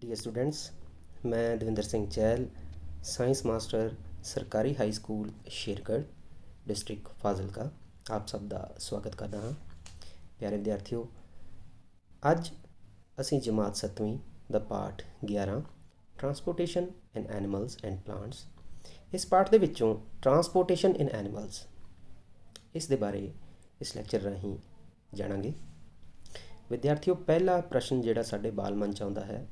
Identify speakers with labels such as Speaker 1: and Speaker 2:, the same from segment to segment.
Speaker 1: Dear students ਮੈਂ ਦਵਿੰਦਰ ਸਿੰਘ ਚੈਲ science master ਸਰਕਾਰੀ high school Shergarh district Fazilka ਆਪ ਸਭ ਦਾ ਸਵਾਗਤ ਕਰਦਾ ਹਾਂ ਪਿਆਰੇ ਵਿਦਿਆਰਥੀਓ ਅੱਜ ਅਸੀਂ ਜਮਾਤ 7ਵੀਂ ਦਾ ਪਾਠ 11 transportation in animals and plants ਇਸ ਪਾਠ ਦੇ ਵਿੱਚੋਂ ਟਰਾਂਸਪੋਰਟੇਸ਼ਨ ਇਨ ਐਨੀਮਲਸ ਇਸ ਦੇ ਬਾਰੇ ਇਸ ਲੈਕਚਰ ਰਾਹੀਂ ਜਾਣਾਂਗੇ ਵਿਦਿਆਰਥੀਓ ਪਹਿਲਾ ਪ੍ਰਸ਼ਨ ਜਿਹੜਾ ਸਾਡੇ ਬਾਲ ਮਨ ਚ ਆਉਂਦਾ ਹੈ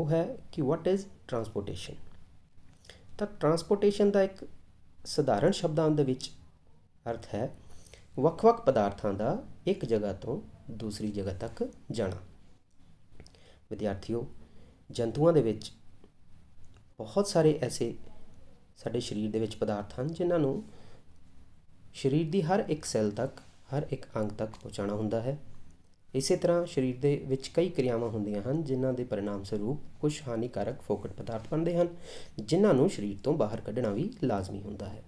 Speaker 1: ਉਹ ਹੈ ਕਿ ਵਾਟ ਇਜ਼ ਟਰਾਂਸਪੋਰਟੇਸ਼ਨ ਤਾਂ ਟਰਾਂਸਪੋਰਟੇਸ਼ਨ ਦਾ ਇੱਕ ਸਧਾਰਨ ਸ਼ਬਦਾਂ ਦੇ ਵਿੱਚ ਅਰਥ ਹੈ ਵੱਖ-ਵੱਖ ਪਦਾਰਥਾਂ ਦਾ ਇੱਕ ਜਗ੍ਹਾ ਤੋਂ ਦੂਸਰੀ ਜਗ੍ਹਾ ਤੱਕ ਜਾਣਾ ਵਿਦਿਆਰਥੀਓ ਜੰਤੂਆਂ ਦੇ ਵਿੱਚ ਬਹੁਤ ਸਾਰੇ ਐਸੇ ਸਾਡੇ ਸਰੀਰ ਦੇ ਵਿੱਚ ਪਦਾਰਥ ਹਨ ਜਿਨ੍ਹਾਂ ਨੂੰ ਸਰੀਰ ਦੀ ਹਰ ਇੱਕ ਸੈੱਲ ਤੱਕ ਹਰ ਇੱਕ ਅੰਗ ਤੱਕ ਪਹੁੰਚਾਣਾ ਹੁੰਦਾ ਹੈ ਇਸੇ ਤਰ੍ਹਾਂ ਸਰੀਰ ਦੇ ਵਿੱਚ ਕਈ ਕਿਰਿਆਵਾਂ ਹੁੰਦੀਆਂ ਹਨ ਜਿਨ੍ਹਾਂ ਦੇ ਪਰਿਣਾਮ ਸਰੂਪ ਕੁਝ ਹਾਨੀਕਾਰਕ ਫੋਕਟ ਪਦਾਰਥ ਬਣਦੇ ਹਨ ਜਿਨ੍ਹਾਂ ਨੂੰ ਸਰੀਰ ਤੋਂ ਬਾਹਰ ਕੱਢਣਾ ਵੀ ਲਾਜ਼ਮੀ ਹੁੰਦਾ ਹੈ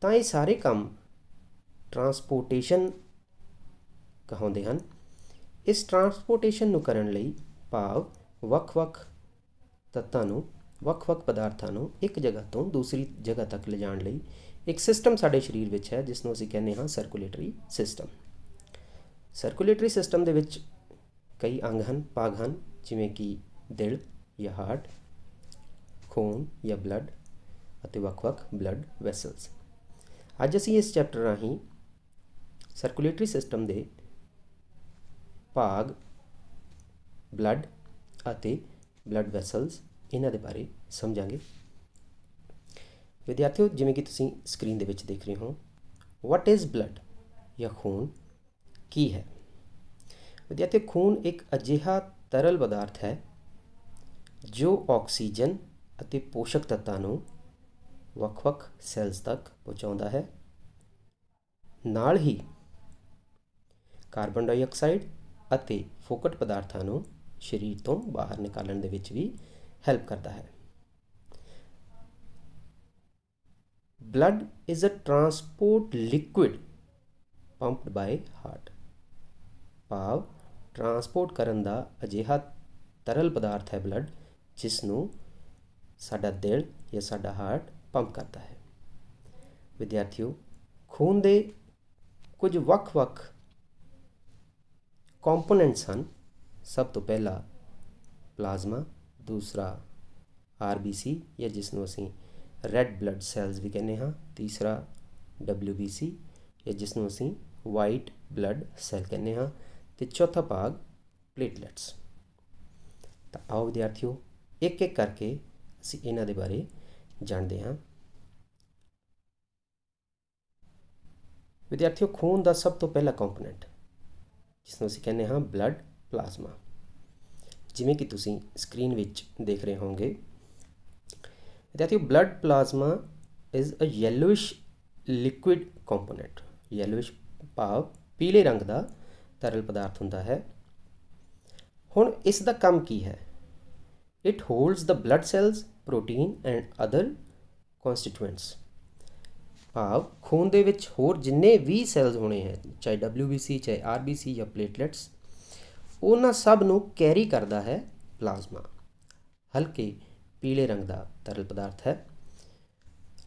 Speaker 1: ਤਾਂ ਇਹ ਸਾਰੇ ਕੰਮ ਟਰਾਂਸਪੋਰਟੇਸ਼ਨ ਕਹਾਉਂਦੇ ਹਨ ਇਸ ਟਰਾਂਸਪੋਰਟੇਸ਼ਨ ਨੂੰ ਕਰਨ ਲਈ ਭਾਵ ਵੱਖ-ਵੱਖ ਤੱਤਾਂ ਨੂੰ ਵੱਖ-ਵੱਖ ਪਦਾਰਥਾਂ ਨੂੰ ਇੱਕ ਜਗ੍ਹਾ ਤੋਂ ਦੂਸਰੀ ਜਗ੍ਹਾ ਤੱਕ ਲਿਜਾਣ ਲਈ ਇੱਕ ਸਿਸਟਮ ਸਾਡੇ ਸਰੀਰ ਵਿੱਚ ਹੈ ਜਿਸ ਨੂੰ ਅਸੀਂ ਕਹਿੰਦੇ ਹਾਂ ਸਰਕੂਲੇਟਰੀ ਸਿਸਟਮ ਸਰਕੂਲੇਟਰੀ ਸਿਸਟਮ ਦੇ ਵਿੱਚ ਕਈ ਅੰਗ ਹਨ ਭਾਗ ਹਨ ਜਿਵੇਂ ਕਿ ਦਿਲ ਜਾਂ ਹਾਰਟ ਖੂਨ ਜਾਂ ਬਲੱਡ ਅਤੇ ਵੱਖ-ਵੱਖ ਬਲੱਡ ਵੈਸਲਸ ਅੱਜ ਅਸੀਂ ਇਸ ਚੈਪਟਰ ਰਾਹੀਂ ਸਰਕੂਲੇਟਰੀ ਸਿਸਟਮ ਦੇ ਭਾਗ ਬਲੱਡ ਅਤੇ ਬਲੱਡ ਵੈਸਲਸ ਇਹਨਾਂ ਦੇ ਬਾਰੇ ਸਮਝਾਂਗੇ ਵਿਦਿਆਰਥੀਓ ਜਿਵੇਂ ਕਿ ਤੁਸੀਂ ਸਕਰੀਨ ਦੇ ਵਿੱਚ ਦੇਖ ਰਹੇ ਹੋ ਵਾਟ ਇਜ਼ ਬਲੱਡ ਜਾਂ ਖੂਨ ਕੀ ਹੈ ਵਿਦਿਆਰਥੀ ਖੂਨ ਇੱਕ ਅਜਿਹਾ ਤਰਲ ਪਦਾਰਥ ਹੈ ਜੋ ਆਕਸੀਜਨ ਅਤੇ ਪੋਸ਼ਕ ਤੱਤਾਂ ਨੂੰ ਵੱਖ-ਵੱਖ ਸੈਲਸ ਤੱਕ ਪਹੁੰਚਾਉਂਦਾ ਹੈ ਨਾਲ ਹੀ ਕਾਰਬਨ ਡਾਈਆਕਸਾਈਡ ਅਤੇ ਫੋਕਟ ਪਦਾਰਥਾਂ ਨੂੰ ਸਰੀਰ ਤੋਂ ਬਾਹਰ ਨਿਕਾਲਣ ਦੇ ਵਿੱਚ ਵੀ ਹੈਲਪ ਕਰਦਾ ਹੈ blood is a transport liquid pumped by heart ਭਾਵ ਟਰਾਂਸਪੋਰਟ ਕਰਨ ਦਾ ਅਜਿਹਾ ਤਰਲ ਪਦਾਰਥ ਹੈ ਬਲੱਡ ਜਿਸ ਨੂੰ ਸਾਡਾ ਦਿਲ ਜਾਂ ਸਾਡਾ ਹਾਰਟ ਪੰਪ ਕਰਦਾ ਹੈ ਵਿਦਿਆਰਥੀਓ ਖੂਨ ਦੇ ਕੁਝ ਵੱਖ-ਵੱਖ ਕੰਪੋਨੈਂਟਸ ਹਨ ਸਭ ਤੋਂ ਪਹਿਲਾ ਪਲਾਜ਼ਮਾ ਦੂਸਰਾ ਆਰਬੀਸੀ ਜਾਂ ਜਿਸ ਨੂੰ ਅਸੀਂ ਰੈੱਡ ਬਲੱਡ ਸੈਲਸ ਵੀ ਕਹਿੰਦੇ ਹਾਂ ਤੀਸਰਾ ਡਬਲਯੂਬੀਸੀ ਜਾਂ ਜਿਸ ਨੂੰ ਅਸੀਂ ਵਾਈਟ ਬਲੱਡ ਸੈਲ ਕਹਿੰਦੇ ਹਾਂ ਤੇ ਚੌਥਾ ਭਾਗ ਪਲੇਟਲੈਟਸ ਤਾਂ ਆਓ ਵਿਦਿਆਰਥੀਓ ਇੱਕ ਇੱਕ ਕਰਕੇ ਅਸੀਂ ਇਹਨਾਂ ਦੇ ਬਾਰੇ ਜਾਣਦੇ ਹਾਂ ਵਿਦਿਆਰਥੀਓ ਖੂਨ ਦਾ ਸਭ ਤੋਂ ਪਹਿਲਾ ਕੰਪੋਨੈਂਟ ਜਿਸ ਨੂੰ ਅਸੀਂ ਕਹਿੰਦੇ ਹਾਂ ਬਲੱਡ ਪਲਾਜ਼ਮਾ ਜਿਵੇਂ ਕਿ ਤੁਸੀਂ ਸਕਰੀਨ ਵਿੱਚ ਦੇਖ ਰਹੇ ਹੋਵੋਗੇ ਵਿਦਿਆਰਥੀਓ blood plasma is a yellowish liquid component yellowish ਪਾਪ ਪੀਲੇ ਰੰਗ ਦਾ ਤਰਲ ਪਦਾਰਥ ਹੁੰਦਾ ਹੈ ਹੁਣ ਇਸ ਦਾ ਕੰਮ ਕੀ ਹੈ it holds the blood cells protein and other constituents ਭਾਵ ਖੂਨ ਦੇ ਵਿੱਚ ਹੋਰ ਜਿੰਨੇ ਵੀ ਸੈਲਸ ਹੋਣੇ ਹੈ ਚਾਹੇ WBC ਚਾਹੇ RBC ਜਾਂ ਪਲੇਟਲੈਟਸ ਉਹਨਾਂ ਸਭ ਨੂੰ ਕੈਰੀ ਕਰਦਾ ਹੈ ਪਲਾਜ਼ਮਾ ਹਲਕੇ ਪੀਲੇ ਰੰਗ ਦਾ ਤਰਲ ਪਦਾਰਥ ਹੈ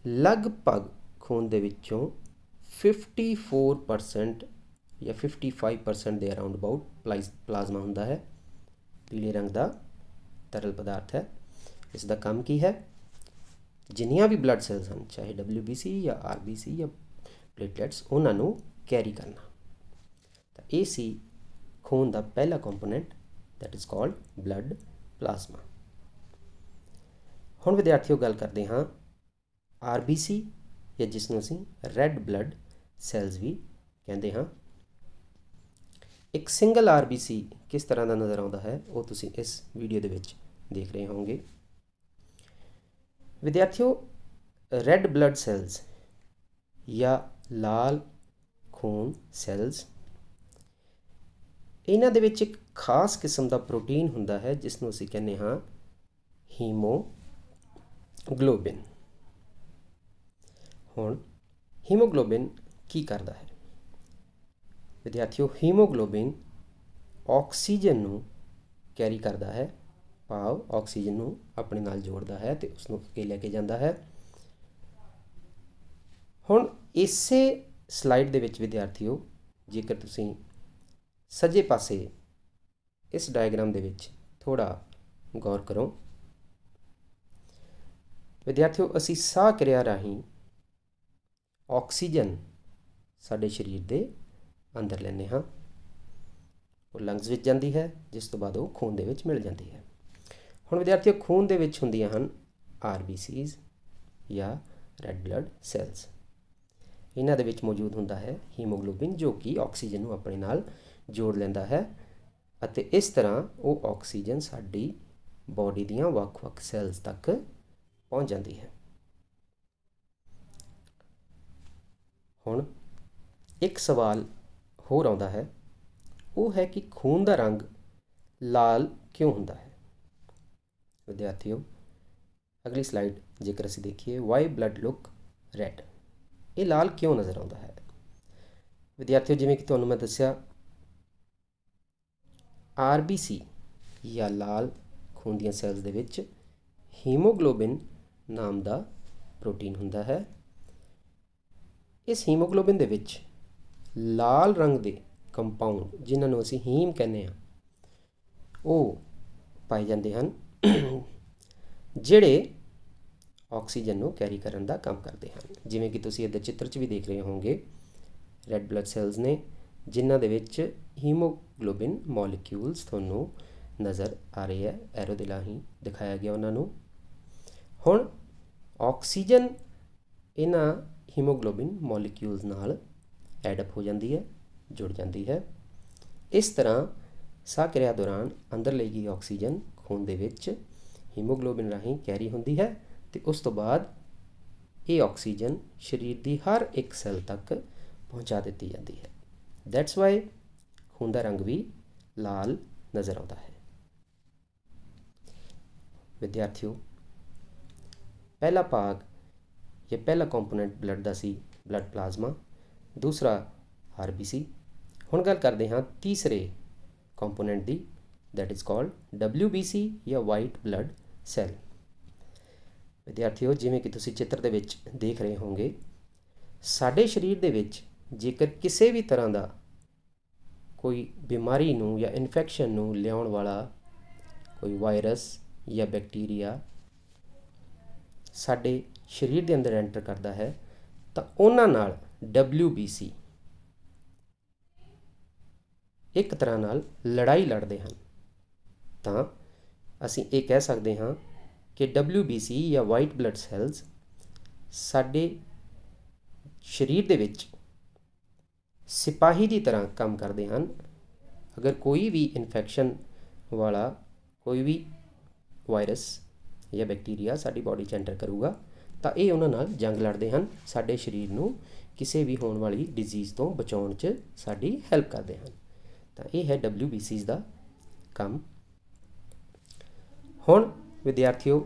Speaker 1: ਲਗਭਗ ਖੂਨ ਦੇ ਵਿੱਚੋਂ 54% ਜਾਂ 55% ਦੇ ਅਰਾਊਂਡ ਅਬਾਊਟ ਪਲਾਜ਼ਮਾ ਹੁੰਦਾ ਹੈ ਪੀਲੇ ਰੰਗ ਦਾ ਤਰਲ ਪਦਾਰਥ ਹੈ ਇਸ ਦਾ ਕੰਮ ਕੀ ਹੈ ਜਿੰਨੀਆਂ ਵੀ ਬਲੱਡ ਸੈਲਸ ਹਨ ਚਾਹੇ WBC ਜਾਂ RBC ਜਾਂ ਪਲੇਟਲੈਟਸ ਉਹਨਾਂ ਨੂੰ ਕੈਰੀ ਕਰਨਾ ਤਾਂ ਇਹ ਸੀ ਖੂਨ ਦਾ ਪਹਿਲਾ component that is called blood plasma ਹੁਣ ਵਿਦਿਆਰਥੀਓ ਗੱਲ ਕਰਦੇ ਹਾਂ RBC ਜਾਂ ਜਿਸ ਨੂੰ ਅਸੀਂ ਰੈੱਡ ਬਲੱਡ ਸੈਲਸ ਵੀ ਕਹਿੰਦੇ ਹਾਂ ਇੱਕ ਸਿੰਗਲ ਆਰਬੀਸੀ ਕਿਸ ਤਰ੍ਹਾਂ ਦਾ ਨਜ਼ਰ ਆਉਂਦਾ ਹੈ ਉਹ ਤੁਸੀਂ ਇਸ ਵੀਡੀਓ ਦੇ ਵਿੱਚ ਦੇਖ ਰਹੇ ਹੋਵੋਗੇ ਵਿਦਿਆਰਥੀਓ ਰੈੱਡ ਬਲੱਡ ਸੈਲਸ ਜਾਂ ਲਾਲ ਖੂਨ ਸੈਲਸ ਇਹਨਾਂ ਦੇ ਵਿੱਚ ਇੱਕ ਖਾਸ ਕਿਸਮ ਦਾ ਪ੍ਰੋਟੀਨ ਹੁੰਦਾ ਹੈ ਜਿਸ ਨੂੰ ਅਸੀਂ ਕਹਿੰਦੇ ਹਾਂ ਹੀਮੋਗਲੋਬਿਨ ਹੁਣ ਹੀਮੋਗਲੋਬਿਨ ਕੀ ਕਰਦਾ ਹੈ ਵਿਦਿਆਰਥੀਓ ਹੀਮੋਗਲੋਬਿਨ ਆਕਸੀਜਨ ਨੂੰ ਕੈਰੀ ਕਰਦਾ ਹੈ ਭਾਵ ਆਕਸੀਜਨ ਨੂੰ ਆਪਣੇ ਨਾਲ ਜੋੜਦਾ ਹੈ ਤੇ ਉਸ ਨੂੰ ਅੱਗੇ ਲੈ ਕੇ ਜਾਂਦਾ ਹੈ ਹੁਣ ਇਸੇ ਸਲਾਈਡ ਦੇ ਵਿੱਚ ਵਿਦਿਆਰਥੀਓ ਜੇਕਰ ਤੁਸੀਂ ਸੱਜੇ ਪਾਸੇ ਇਸ ਡਾਇਗਰਾਮ ਦੇ ਵਿੱਚ ਥੋੜਾ ਗੌਰ ਕਰੋ ਵਿਦਿਆਰਥੀਓ ਅਸੀਂ ਸਾਹ ਕਿਰਿਆ ਰਾਹੀਂ ਆਕਸੀਜਨ ਸਾਡੇ ਸਰੀਰ ਦੇ ਅੰਦਰ ਲੈਨੇ ਹਾਂ ਉਹ ਲੰਗਸ ਵਿੱਚ ਜਾਂਦੀ ਹੈ ਜਿਸ ਤੋਂ ਬਾਅਦ ਉਹ ਖੂਨ ਦੇ ਵਿੱਚ ਮਿਲ ਜਾਂਦੀ ਹੈ ਹੁਣ ਵਿਦਿਆਰਥੀਓ ਖੂਨ ਦੇ ਵਿੱਚ ਹੁੰਦੀਆਂ ਹਨ ਆਰ ਬੀ ਸੀਜ਼ ਜਾਂ ਰੈੱਡ ਬਲੱਡ ਸੈਲਸ ਇਹਨਾਂ ਦੇ ਵਿੱਚ ਮੌਜੂਦ ਹੁੰਦਾ ਹੈ ਹੀਮੋਗਲੋਬਿਨ ਜੋ ਕਿ ਆਕਸੀਜਨ ਨੂੰ ਆਪਣੇ ਨਾਲ ਜੋੜ ਲੈਂਦਾ ਹੈ ਅਤੇ ਇਸ ਤਰ੍ਹਾਂ ਉਹ ਆਕਸੀਜਨ ਸਾਡੀ ਬਾਡੀ ਦੀਆਂ ਵੱਖ-ਵੱਖ ਸੈਲਸ ਤੱਕ ਪਹੁੰਚ ਜਾਂਦੀ ਹੈ ਹੁਣ ਇੱਕ ਸਵਾਲ ਹੋਰ ਆਉਂਦਾ ਹੈ ਉਹ ਹੈ ਕਿ ਖੂਨ ਦਾ ਰੰਗ ਲਾਲ ਕਿਉਂ ਹੁੰਦਾ ਹੈ ਵਿਦਿਆਰਥੀਓ ਅਗਲੀ ਸਲਾਈਡ ਜੇਕਰ ਅਸੀਂ ਦੇਖੀਏ ਵਾਈ ਬਲੱਡ ਲੁੱਕ ਰੈੱਡ ਇਹ ਲਾਲ ਕਿਉਂ ਨਜ਼ਰ ਆਉਂਦਾ ਹੈ ਵਿਦਿਆਰਥੀਓ ਜਿਵੇਂ ਕਿ ਤੁਹਾਨੂੰ ਮੈਂ ਦੱਸਿਆ ਆਰਬੀਸੀ ਜਾਂ ਲਾਲ ਖੂਨ ਦੀਆਂ ਸੈਲਸ ਦੇ ਵਿੱਚ ਹੀਮੋਗਲੋਬਿਨ ਨਾਮ ਦਾ ਪ੍ਰੋਟੀਨ ਹੁੰਦਾ ਹੈ ਇਸ ਹੀਮੋਗਲੋਬਿਨ ਦੇ ਵਿੱਚ ਲਾਲ ਰੰਗ ਦੇ ਕੰਪਾਊਂਡ ਜਿਨ੍ਹਾਂ ਨੂੰ ਅਸੀਂ ਹੀਮ ਕਹਿੰਦੇ ਆ ਉਹ ਪਾਏ ਜਾਂਦੇ ਹਨ ਜਿਹੜੇ ਆਕਸੀਜਨ ਨੂੰ ਕੈਰੀ ਕਰਨ ਦਾ ਕੰਮ ਕਰਦੇ ਹਨ ਜਿਵੇਂ ਕਿ ਤੁਸੀਂ ਇਹਦੇ ਚਿੱਤਰ 'ਚ ਵੀ ਦੇਖ ਰਹੇ ਹੋਵੋਗੇ ਰੈੱਡ ਬਲੱਡ ਸੈਲਸ ਨੇ ਜਿਨ੍ਹਾਂ ਦੇ ਵਿੱਚ ਹੀਮੋਗਲੋਬਿਨ ਮੋਲੀਕਿਊਲਸ ਤੁਹਾਨੂੰ ਨਜ਼ਰ ਆ ਰਹੇ ਹੈ ਐਰੋ ਦੇ ਲਾਹੀ ਦਿਖਾਇਆ ਗਿਆ ਉਹਨਾਂ ਨੂੰ ਹੁਣ ਆਕਸੀਜਨ ਇਹਨਾਂ ਹੀਮੋਗਲੋਬਿਨ ਮੋਲੀਕਿਊਲਸ ਨਾਲ ਐਡ ਅਪ ਹੋ ਜਾਂਦੀ ਹੈ ਜੁੜ ਜਾਂਦੀ ਹੈ ਇਸ ਤਰ੍ਹਾਂ ਸਾਹ ਕਿਰਿਆ ਦੌਰਾਨ ਅੰਦਰ ਲਈ ਗਈ ਆਕਸੀਜਨ ਖੂਨ ਦੇ ਵਿੱਚ ਹੀਮੋਗਲੋਬਿਨ ਰਾਹੀਂ ਕੈਰੀ ਹੁੰਦੀ ਹੈ ਤੇ ਉਸ ਤੋਂ ਬਾਅਦ ਇਹ ਆਕਸੀਜਨ ਸਰੀਰ ਦੀ ਹਰ ਇੱਕ ਸੈੱਲ ਤੱਕ ਪਹੁੰਚਾ ਦਿੱਤੀ ਜਾਂਦੀ ਹੈ ਦੈਟਸ ਵਾਈ ਖੂਨ ਦਾ ਰੰਗ ਵੀ ਲਾਲ ਨਜ਼ਰ ਆਉਂਦਾ ਹੈ ਵਿਦਿਆਰਥੀਓ ਪਹਿਲਾ ਭਾਗ ਇਹ ਪਹਿਲਾ ਕੰਪੋਨੈਂਟ ਬਲੱਡ ਦਾ ਸੀ ਬਲੱਡ ਪਲਾਜ਼ਮਾ ਦੂਸਰਾ RBC ਹੁਣ ਗੱਲ ਕਰਦੇ ਹਾਂ ਤੀਸਰੇ ਕੰਪੋਨੈਂਟ ਦੀ ਥੈਟ ਇਜ਼ ਕਾਲਡ WBC ਜਾਂ ਵਾਈਟ ਬਲੱਡ ਸੈੱਲ ਵਿਦਿਆਰਥੀਓ ਜਿਵੇਂ ਕਿ ਤੁਸੀਂ ਚਿੱਤਰ ਦੇ ਵਿੱਚ ਦੇਖ ਰਹੇ ਹੋਵੋਗੇ ਸਾਡੇ ਸਰੀਰ ਦੇ ਵਿੱਚ ਜੇਕਰ ਕਿਸੇ ਵੀ ਤਰ੍ਹਾਂ ਦਾ ਕੋਈ ਬਿਮਾਰੀ ਨੂੰ ਜਾਂ ਇਨਫੈਕਸ਼ਨ ਨੂੰ ਲਿਆਉਣ ਵਾਲਾ ਕੋਈ ਵਾਇਰਸ ਜਾਂ ਬੈਕਟੀਰੀਆ ਸਾਡੇ ਸਰੀਰ ਦੇ ਅੰਦਰ ਐਂਟਰ ਕਰਦਾ ਹੈ ਤਾਂ ਉਹਨਾਂ ਨਾਲ WBC ਇੱਕ ਤਰ੍ਹਾਂ ਨਾਲ ਲੜਾਈ ਲੜਦੇ ਹਨ ਤਾਂ ਅਸੀਂ ਇਹ ਕਹਿ ਸਕਦੇ ਹਾਂ ਕਿ WBC ਜਾਂ ਵਾਈਟ ਬਲੱਡ ਸੈਲਸ ਸਾਡੇ ਸਰੀਰ ਦੇ ਵਿੱਚ ਸਿਪਾਹੀ ਦੀ ਤਰ੍ਹਾਂ ਕੰਮ ਕਰਦੇ ਹਨ ਅਗਰ ਕੋਈ ਵੀ ਇਨਫੈਕਸ਼ਨ ਵਾਲਾ ਕੋਈ ਵੀ ਵਾਇਰਸ ਜਾਂ ਬੈਕਟੀਰੀਆ ਸਾਡੀ ਬਾਡੀ 'ਚ ਐਂਟਰ ਕਰੂਗਾ ਤਾਂ ਇਹ ਉਹਨਾਂ ਨਾਲ ਜੰਗ ਲੜਦੇ ਹਨ ਸਾਡੇ ਸਰੀਰ ਨੂੰ ਕਿਸੇ ਵੀ ਹੋਣ ਵਾਲੀ ਡਿਜ਼ੀਜ਼ ਤੋਂ ਬਚਾਉਣ 'ਚ ਸਾਡੀ ਹੈਲਪ ਕਰਦੇ ਹਨ ਤਾਂ ਇਹ ਹੈ WBCs ਦਾ ਕੰਮ ਹੁਣ ਵਿਦਿਆਰਥੀਓ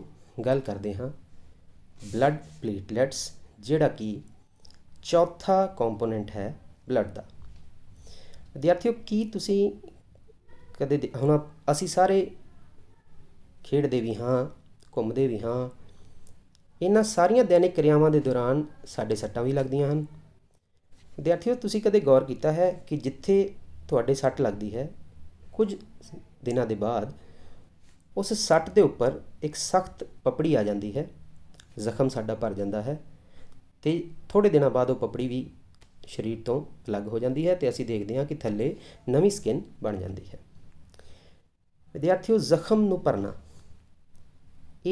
Speaker 1: ਗੱਲ ਕਰਦੇ ਹਾਂ ਬਲੱਡ ਪਲੇਟਲੈਟਸ ਜਿਹੜਾ ਕਿ ਚੌਥਾ ਕੰਪੋਨੈਂਟ ਹੈ ਬਲੱਡ ਦਾ ਵਿਦਿਆਰਥੀਓ ਕੀ ਤੁਸੀਂ ਕਦੇ ਹੁਣ ਅਸੀਂ ਸਾਰੇ ਖੇਡਦੇ ਵੀ ਹਾਂ ਘੁੰਮਦੇ ਵੀ ਹਾਂ ਇਹਨਾਂ ਸਾਰੀਆਂ ਦੈਨਿਕ ਕਿਰਿਆਵਾਂ ਦੇ ਦੌਰਾਨ ਸਾਡੇ ਸੱਟਾਂ ਵੀ ਲੱਗਦੀਆਂ ਹਨ ਵਿਦਿਆਰਥੀਓ ਤੁਸੀਂ ਕਦੇ ਗੌਰ ਕੀਤਾ ਹੈ ਕਿ ਜਿੱਥੇ ਤੁਹਾਡੇ ਸੱਟ ਲੱਗਦੀ ਹੈ ਕੁਝ ਦਿਨਾਂ ਦੇ ਬਾਅਦ ਉਸ ਸੱਟ ਦੇ ਉੱਪਰ ਇੱਕ ਸਖਤ ਪਪੜੀ ਆ ਜਾਂਦੀ ਹੈ ਜ਼ਖਮ ਸਾਡਾ ਭਰ ਜਾਂਦਾ ਹੈ ਤੇ ਥੋੜੇ ਦਿਨਾਂ ਬਾਅਦ ਉਹ ਪਪੜੀ ਵੀ ਸਰੀਰ ਤੋਂ ਅਲੱਗ ਹੋ ਜਾਂਦੀ ਹੈ ਤੇ ਅਸੀਂ ਦੇਖਦੇ ਹਾਂ ਕਿ ਥੱਲੇ ਨਵੀਂ ਸਕਿਨ ਬਣ ਜਾਂਦੀ ਹੈ ਵਿਦਿਆਰਥੀਓ ਜ਼ਖਮ ਨੂੰ ਭਰਨਾ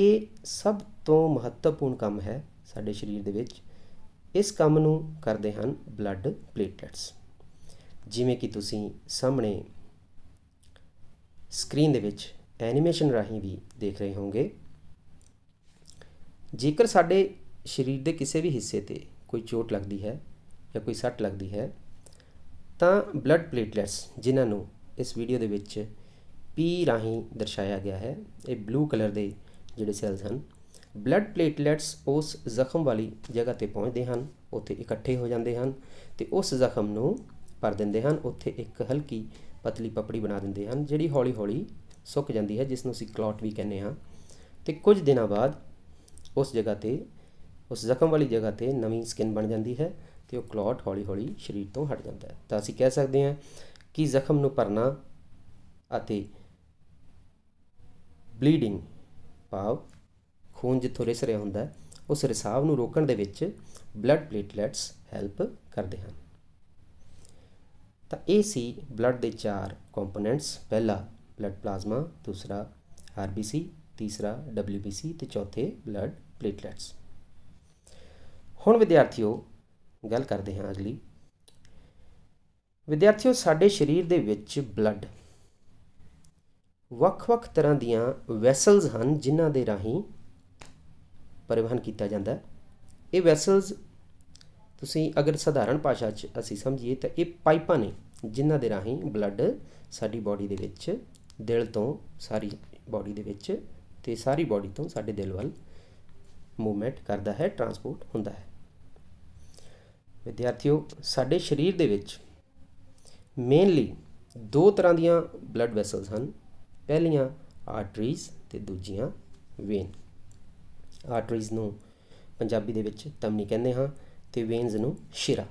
Speaker 1: ਇਹ ਸਭ ਤੋਂ ਮਹੱਤਵਪੂਰਨ ਕੰਮ ਹੈ ਸਾਡੇ ਸਰੀਰ ਦੇ ਵਿੱਚ ਇਸ ਕੰਮ ਨੂੰ ਕਰਦੇ ਹਨ ਬਲੱਡ ਪਲੇਟਲੈਟਸ ਜਿਵੇਂ ਕਿ ਤੁਸੀਂ ਸਾਹਮਣੇ ਸਕਰੀਨ ਦੇ ਵਿੱਚ ਐਨੀਮੇਸ਼ਨ ਰਾਹੀਂ ਵੀ ਦੇਖ ਰਹੇ ਹੋਵੋਗੇ ਜੇਕਰ ਸਾਡੇ ਸਰੀਰ ਦੇ ਕਿਸੇ ਵੀ ਹਿੱਸੇ ਤੇ ਕੋਈ ਚੋਟ ਲੱਗਦੀ ਹੈ ਜਾਂ ਕੋਈ ਸੱਟ ਲੱਗਦੀ ਹੈ ਤਾਂ ਬਲੱਡ ਪਲੇਟਲੈਟਸ ਜਿਨ੍ਹਾਂ ਨੂੰ ਇਸ ਵੀਡੀਓ ਦੇ ਵਿੱਚ ਪੀ ਰਾਹੀਂ ਦਰਸਾਇਆ ਗਿਆ ਹੈ ਇਹ ਬਲੂ ਕਲਰ ਦੇ ਜਿਹੜੇ ਸੈਲਸ ਹਨ ਬਲੱਡ ਪਲੇਟਲੈਟਸ ਉਸ ਜ਼ਖਮ ਵਾਲੀ ਜਗ੍ਹਾ ਤੇ ਪਹੁੰਚਦੇ ਹਨ ਉੱਥੇ ਇਕੱਠੇ ਹੋ ਜਾਂਦੇ ਹਨ ਤੇ ਉਸ ਜ਼ਖਮ ਨੂੰ ਭਰ ਦਿੰਦੇ ਹਨ ਉੱਥੇ ਇੱਕ ਹਲਕੀ ਪਤਲੀ ਪਪੜੀ ਬਣਾ ਦਿੰਦੇ ਹਨ ਜਿਹੜੀ ਹੌਲੀ-ਹੌਲੀ ਸੁੱਕ ਜਾਂਦੀ ਹੈ ਜਿਸ ਨੂੰ ਅਸੀਂ ਕਲੌਟ ਵੀ ਕਹਿੰਦੇ ਹਾਂ ਤੇ ਕੁਝ ਦਿਨਾਂ ਬਾਅਦ ਉਸ ਜਗ੍ਹਾ ਤੇ ਉਸ ਜ਼ਖਮ ਵਾਲੀ ਜਗ੍ਹਾ ਤੇ ਨਵੀਂ ਸਕਿਨ ਬਣ ਜਾਂਦੀ ਹੈ ਤੇ ਉਹ ਕਲੌਟ ਹੌਲੀ-ਹੌਲੀ ਸਰੀਰ ਤੋਂ ਹਟ ਜਾਂਦਾ ਹੈ ਤਾਂ ਅਸੀਂ ਕਹਿ ਸਕਦੇ ਹਾਂ ਕਿ ਜ਼ਖਮ ਨੂੰ ਭਰਨਾ ਅਤੇ ਬਲੀਡਿੰਗ ਪਾਵ ਖੂਨ ਜਿੱਥੋਂ ਰਿਸ ਰਿਹਾ ਹੁੰਦਾ ਉਸ ਰਿਸਾਵ ਨੂੰ ਰੋਕਣ ਦੇ ਵਿੱਚ ਬਲੱਡ ਪਲੇਟਲੈਟਸ ਹੈਲਪ ਕਰਦੇ ਹਨ ਤਾਂ ਇਹ ਸੀ ਬਲੱਡ ਦੇ ਚਾਰ ਕੰਪੋਨੈਂਟਸ ਪਹਿਲਾ ਬਲੱਡ ਪਲਾਜ਼ਮਾ ਦੂਸਰਾ ਆਰਬੀਸੀ ਤੀਸਰਾ ਡਬਲਯੂਬੀਸੀ ਤੇ ਚੌਥੇ ਬਲੱਡ ਪਲੇਟਲੈਟਸ ਹੁਣ ਵਿਦਿਆਰਥੀਓ ਗੱਲ ਕਰਦੇ ਹਾਂ ਅਗਲੀ ਵਿਦਿਆਰਥੀਓ ਸਾਡੇ ਸਰੀਰ ਦੇ ਵਿੱਚ ਬਲੱਡ ਵੱਖ-ਵੱਖ ਤਰ੍ਹਾਂ ਦੀਆਂ ਵੈਸਲਸ ਹਨ ਜਿਨ੍ਹਾਂ ਦੇ ਰਾਹੀਂ ਪਰਿਵਹਨ ਕੀਤਾ ਜਾਂਦਾ ਇਹ ਵੈਸਲਸ ਤੁਸੀਂ ਅਗਰ ਸਧਾਰਨ ਭਾਸ਼ਾ 'ਚ ਅਸੀਂ ਸਮਝੀਏ ਤਾਂ ਇਹ ਪਾਈਪਾਂ ਨੇ ਜਿਨ੍ਹਾਂ ਦੇ ਰਾਹੀਂ ਬਲੱਡ ਸਾਡੀ ਬਾਡੀ ਦੇ ਵਿੱਚ ਦਿਲ ਤੋਂ ਸਾਰੀ ਬਾਡੀ ਦੇ ਵਿੱਚ ਤੇ ਸਾਰੀ ਬਾਡੀ ਤੋਂ ਸਾਡੇ ਦਿਲ ਵੱਲ ਮੂਵਮੈਂਟ ਕਰਦਾ ਹੈ ਟਰਾਂਸਪੋਰਟ ਹੁੰਦਾ ਹੈ ਵਿਦਿਆਰਥੀਓ ਸਾਡੇ ਸਰੀਰ ਦੇ ਵਿੱਚ ਮੇਨਲੀ ਦੋ ਤਰ੍ਹਾਂ ਦੀਆਂ ਬਲੱਡ ਵੈਸਲਸ ਹਨ ਪਹਿਲੀਆਂ ਆਰਟਰੀਜ਼ ਤੇ ਦੂਜੀਆਂ ਵੇਨ ਆਰਟਰੀਜ਼ ਨੂੰ ਪੰਜਾਬੀ ਦੇ ਵਿੱਚ ਤਮਨੀ ਕਹਿੰਦੇ ਹਾਂ ਤੇ ਵੇਨਸ ਨੂੰ ਸ਼ਿਰਾ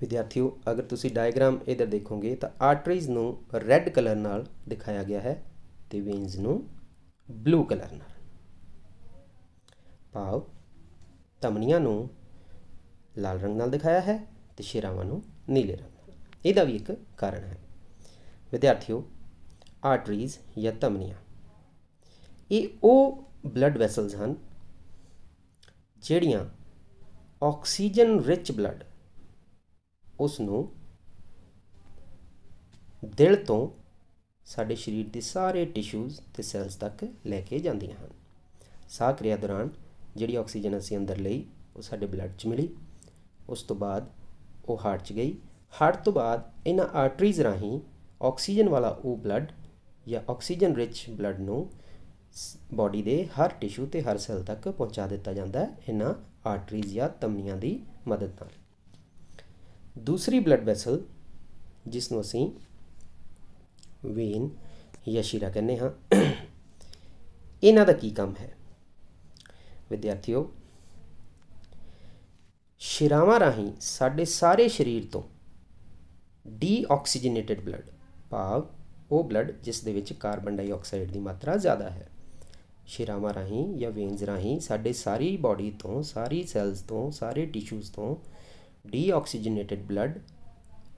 Speaker 1: ਵਿਦਿਆਰਥੀਓ ਅਗਰ ਤੁਸੀਂ ਡਾਇਗਰਾਮ ਇਧਰ ਦੇਖੋਗੇ ਤਾਂ ਆਰਟਰੀਜ਼ ਨੂੰ ਰੈੱਡ ਕਲਰ ਨਾਲ ਦਿਖਾਇਆ ਗਿਆ ਹੈ ਤੇ ਵੇਨਸ ਨੂੰ ਬਲੂ ਕਲਰ ਨਾਲ ਪਾਉ ਤਮਨੀਆਂ ਨੂੰ ਲਾਲ ਰੰਗ ਨਾਲ ਦਿਖਾਇਆ ਹੈ ਤੇ ਸ਼ਿਰਾਵਾਂ ਨੂੰ ਨੀਲੇ ਰੰਗ ਨਾਲ ਇਹਦਾ ਵੀ ਇੱਕ ਕਾਰਨ ਹੈ ਵਿਦਿਆਰਥੀਓ ਆਰਟਰੀਜ਼ ਜਾਂ ਤਮਨੀਆਂ ਇਹ ਉਹ ਬਲੱਡ ਵੈਸਲਸ ਹਨ ਜਿਹੜੀਆਂ ਆਕਸੀਜਨ ਰਿਚ ਬਲੱਡ ਉਸ ਨੂੰ ਦਿਲ ਤੋਂ ਸਾਡੇ ਸਰੀਰ ਦੇ ਸਾਰੇ ਟਿਸ਼ੂਜ਼ ਤੇ ਸੈਲਸ ਤੱਕ ਲੈ ਕੇ ਜਾਂਦੀਆਂ ਹਨ ਸਾਹ ਕਿਰਿਆ ਦੌਰਾਨ ਜਿਹੜੀ ਆਕਸੀਜਨ ਅਸੀਂ ਅੰਦਰ ਲਈ ਉਹ ਸਾਡੇ ਬਲੱਡ 'ਚ ਮਿਲੀ ਉਸ ਤੋਂ ਬਾਅਦ ਉਹ ਹਾਰਟ 'ਚ ਗਈ ਹਾਰਟ ਤੋਂ ਬਾਅਦ ਇਹਨਾਂ ਆਰਟਰੀਜ਼ ਰਾਹੀਂ ਆਕਸੀਜਨ ਵਾਲਾ ਉਹ ਬਲੱਡ ਜਾਂ ਆਕਸੀਜਨ ਰਿਚ ਬਲੱਡ ਨੂੰ ਬਾਡੀ ਦੇ ਹਰ ਟਿਸ਼ੂ ਤੇ ਹਰ ਸੈੱਲ ਤੱਕ ਪਹੁੰਚਾ ਦਿੱਤਾ ਜਾਂਦਾ ਹੈ ਇਹਨਾਂ ਆਰਟਰੀਜ਼ ਜਾਂ ਤਮਨੀਆਂ ਦੀ ਮਦਦ ਨਾਲ ਦੂਸਰੀ ਬਲੱਡ ਵੈਸਲ ਜਿਸ ਨੂੰ ਅਸੀਂ ਵੇਨ ਜਾਂ ਸ਼ੀਰਾ ਕਹਿੰਦੇ ਹਾਂ ਇਹਨਾਂ ਦਾ ਕੀ ਕੰਮ ਹੈ ਵਿਦਿਆਰਥੀਓ ਸ਼ਿਰਾਵਾਂ ਰਾਹੀਂ ਸਾਡੇ ਸਾਰੇ ਸਰੀਰ ਤੋਂ ਡੀਆਕਸੀਜਨੇਟਿਡ ਬਲੱਡ ਭਾਵ ਉਹ ਬਲੱਡ ਜਿਸ ਦੇ ਵਿੱਚ ਕਾਰਬਨ ਡਾਈਆਕਸਾਈਡ ਦੀ ਮਾਤਰਾ ਜ਼ਿਆਦਾ ਹੈ ਸ਼ਿਰਾਵਾਂ ਰਾਹੀਂ ਜਾਂ ਵੇਨਸ ਰਾਹੀਂ ਸਾਡੇ ਸਾਰੀ ਬਾਡੀ ਤੋਂ ਸਾਰੀ ਸੈਲਸ ਤੋਂ ਸਾਰੇ ਟਿਸ਼ੂਸ ਤੋਂ ਡੀਆਕਸੀਜਨੇਟਿਡ ਬਲੱਡ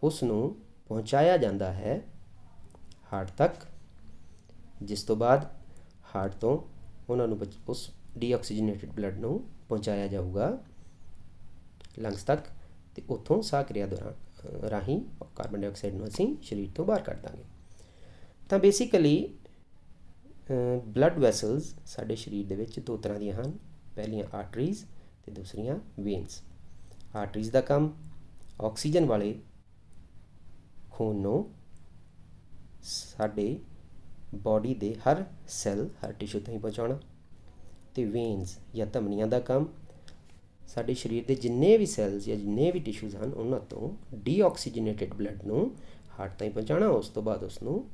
Speaker 1: ਉਸ ਨੂੰ ਪਹੁੰਚਾਇਆ ਜਾਂਦਾ ਹੈ ਹਾਰਟ ਤੱਕ ਜਿਸ ਤੋਂ ਬਾਅਦ ਹਾਰਟ ਤੋਂ ਉਹਨਾਂ ਨੂੰ ਉਸ ਡੀਆਕਸੀਜਨੇਟਿਡ ਬਲੱਡ ਨੂੰ ਪਹੁੰਚਾਇਆ ਜਾਊਗਾ ਲੰਗਸ ਤੱਕ ਤੇ ਉੱਥੋਂ ਸਾਹ ਕਿਰਿਆ ਦੌਰਾਨ ਰਾਹੀਂ ਕਾਰਬਨ ਡਾਈਆਕਸਾਈਡ ਨੂੰ ਅਸੀਂ ਸਰੀਰ ਤੋਂ ਬਾਹਰ ਕੱਢ ਦਾਂਗੇ ਤਾਂ ਬੇਸਿਕਲੀ ਬਲੱਡ ਵੈਸਲਸ ਸਾਡੇ ਸਰੀਰ ਦੇ ਵਿੱਚ ਦੋ ਤਰ੍ਹਾਂ ਦੀਆਂ ਹਨ ਪਹਿਲੀਆਂ ਆਰਟਰੀਜ਼ ਤੇ ਦੂਸਰੀਆਂ ਵੇਨਸ ਆਰਟਰੀਜ਼ ਦਾ ਕੰਮ ਆਕਸੀਜਨ ਵਾਲੇ ਖੂਨ ਨੂੰ ਸਾਡੇ ਬਾਡੀ ਦੇ ਹਰ ਸੈੱਲ ਹਰ ਟਿਸ਼ੂ ਤੱਕ ਪਹੁੰਚਾਉਣਾ ਤੇ ਵੇਨਸ ਜਾਂ ਧਮਨੀਆਂ ਦਾ ਕੰਮ ਸਾਡੇ ਸਰੀਰ ਦੇ ਜਿੰਨੇ ਵੀ ਸੈੱਲਸ ਜਾਂ ਜਿੰਨੇ ਵੀ ਟਿਸ਼ੂਜ਼ ਹਨ ਉਹਨਾਂ ਤੋਂ ਡੀਆਕਸੀਜਨੇਟਿਡ ਬਲੱਡ ਨੂੰ ਹਾਰਟ ਤੱਕ ਪਹੁੰਚਾਉਣਾ ਉਸ ਤੋਂ ਬਾਅਦ ਉਸ ਨੂੰ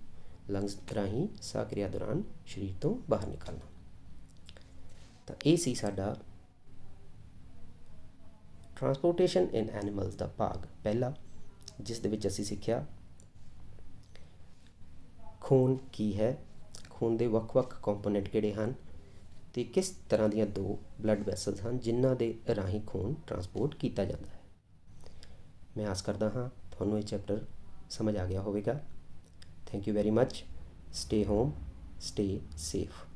Speaker 1: ਲੰਗਸ ਰਾਹੀਂ ਸਾਹ ਕਿਰਿਆ ਦੌਰਾਨ ਸਰੀਰ ਤੋਂ ਬਾਹਰ ਨਿਕਲਣਾ ਤਾਂ ਇਹ ਸੀ ਸਾਡਾ ਟਰਾਂਸਪੋਰਟੇਸ਼ਨ ਇਨ ਐਨੀਮਲਸ ਦਾ ਭਾਗ ਪਹਿਲਾ ਜਿਸ ਦੇ ਵਿੱਚ ਅਸੀਂ ਸਿੱਖਿਆ ਖੂਨ ਕੀ ਹੈ ਖੂਨ ਦੇ ਵੱਖ-ਵੱਖ ਕੰਪੋਨੈਂਟ ਕਿਹੜੇ ਹਨ ਤੇ ਕਿਸ ਤਰ੍ਹਾਂ ਦੀਆਂ ਦੋ ਬਲੱਡ ਵੈਸਲਸ ਹਨ ਜਿਨ੍ਹਾਂ ਦੇ ਰਾਹੀਂ ਖੂਨ ਟਰਾਂਸਪੋਰਟ ਕੀਤਾ ਜਾਂਦਾ ਹੈ ਮੈਂ ਆਸ ਕਰਦਾ ਹਾਂ ਤੁਹਾਨੂੰ ਇਹ ਚੈਪਟਰ ਸਮਝ ਆ ਗਿਆ ਹੋਵੇਗਾ Thank you very much. Stay home, stay safe.